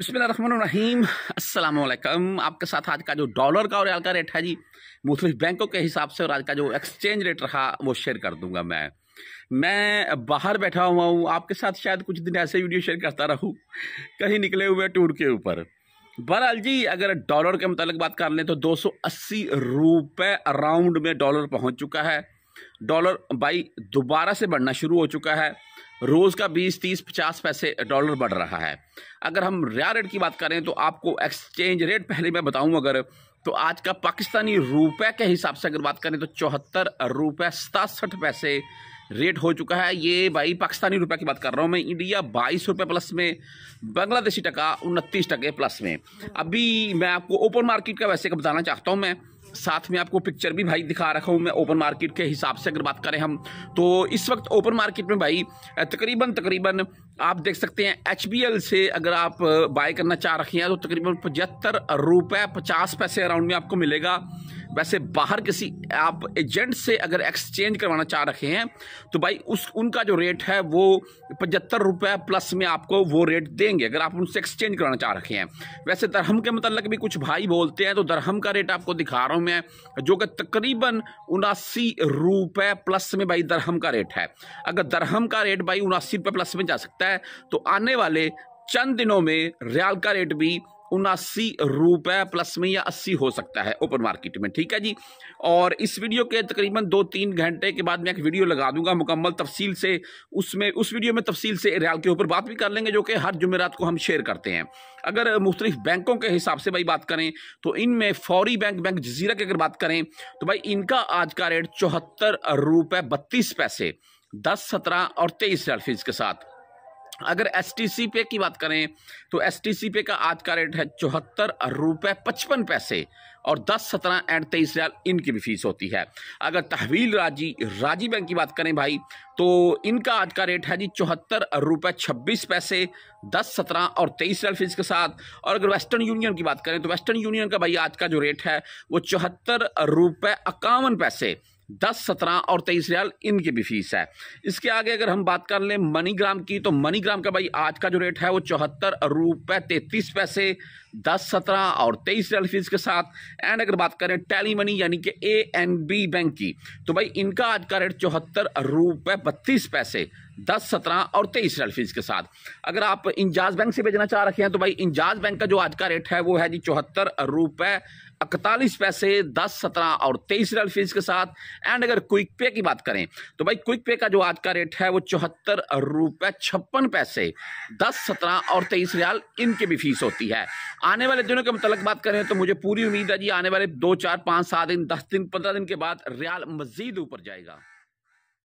बिसमीम असलकम आपके साथ आज का जो डॉलर का और रियाल का रेट है जी मुख्तलिफ बैंकों के हिसाब से और आज का जो एक्सचेंज रेट रहा वो शेयर कर दूंगा मैं मैं बाहर बैठा हुआ हूँ आपके साथ शायद कुछ दिन ऐसे वीडियो शेयर करता रहूँ कहीं निकले हुए टूर के ऊपर बहरहाल जी अगर डॉलर के मतलब बात कर लें तो दो सौ अस्सी रुपये अराउंड में डॉलर पहुँच चुका है डॉलर बाई दोबारा से बढ़ना शुरू हो चुका है रोज़ का बीस तीस पचास पैसे डॉलर बढ़ रहा है अगर हम रिया रेट की बात करें तो आपको एक्सचेंज रेट पहले मैं बताऊं अगर तो आज का पाकिस्तानी रुपए के हिसाब से अगर बात करें तो चौहत्तर रुपये सतासठ पैसे रेट हो चुका है ये भाई पाकिस्तानी रुपए की बात कर रहा हूँ मैं इंडिया बाईस रुपये प्लस में बांग्लादेशी टका उनतीस टके प्लस में हाँ। अभी मैं आपको ओपन मार्केट का वैसे का बताना चाहता हूँ मैं साथ में आपको पिक्चर भी भाई दिखा रखा हूँ मैं ओपन मार्केट के हिसाब से अगर बात करें हम तो इस वक्त ओपन मार्केट में भाई तकरीबन तकरीबन आप देख सकते हैं एच से अगर आप बाय करना चाह रखे हैं तो तकरीबन पचहत्तर रुपये पचास पैसे अराउंड में आपको मिलेगा वैसे बाहर किसी आप एजेंट से अगर एक्सचेंज करवाना चाह रहे हैं तो भाई उस उनका जो रेट है वो पचहत्तर रुपये प्लस में आपको वो रेट देंगे अगर आप उनसे एक्सचेंज करवाना चाह रहे हैं वैसे दरहम के मतलब भी कुछ भाई बोलते हैं तो दरहम का रेट आपको दिखा रहा हूँ मैं जो कि तकरीबन उनासी रुपये प्लस में भाई दरहम का रेट है अगर दरहम का रेट भाई उनासी रुपये प्लस में जा सकता है तो आने वाले चंद दिनों में रियाल का रेट भी उनासी रुपए प्लस में या अस्सी हो सकता है ओपन मार्केट में ठीक है जी और इस वीडियो के तकरीबन दो तीन घंटे के बाद मैं एक वीडियो लगा दूंगा मुकम्मल तफसील से उसमें उस वीडियो में तफसील से रियाल के ऊपर बात भी कर लेंगे जो कि हर जुमेरात को हम शेयर करते हैं अगर मुख्तलिफ बैंकों के हिसाब से भाई बात करें तो इनमें फौरी बैंक बैंक जजीरा की अगर बात करें तो भाई इनका आज का रेट चौहत्तर रुपये बत्तीस पैसे दस सत्रह और तेईस रेल फीस के साथ अगर एस टी सी पे की बात करें तो एस टी सी पे का आज का रेट है चौहत्तर रुपये पचपन पैसे और दस सत्रह एंड तेईस हज़ार इनकी भी फीस होती है अगर तहवील राजी राजी बैंक की बात करें भाई तो इनका आज का रेट है जी चौहत्तर रुपये छब्बीस पैसे दस सत्रह और तेईस हज़ार फीस के साथ और अगर वेस्टर्न यूनियन की बात करें तो वेस्टर्न यूनियन का भाई आज का जो रेट है वो चौहत्तर रुपये इक्यावन पैसे दस सत्रह और तेईस रियाल इनकी भी फीस है इसके आगे अगर हम बात कर लें मनीग्राम की तो मनीग्राम का भाई आज का जो रेट है वो चौहत्तर रुपये तैंतीस पैसे दस सत्रह और तेईस रियाल फीस के साथ एंड अगर बात करें टैली मनी यानी कि ए एन बी बैंक की तो भाई इनका आज का रेट चौहत्तर रुपये बत्तीस पैसे दस सत्रह और तेईस रियल फीस के साथ अगर आप इंजाज बैंक से भेजना चाह रखे हैं तो भाई इंजाज बैंक का जो आज का रेट है वो है जी चौहत्तर रुपये इकतालीस पैसे दस सत्रह और तेईस रियल फीस के साथ एंड अगर क्विक पे की बात करें तो भाई क्विक पे का जो आज का रेट है वो चौहत्तर रुपये छप्पन पैसे दस सत्रह और तेईस रियाल इनकी भी फीस होती है आने वाले दिनों के मतलब बात करें तो मुझे पूरी उम्मीद है जी आने वाले दो चार पाँच सात दिन दस दिन पंद्रह दिन के बाद रियाल मजीद ऊपर जाएगा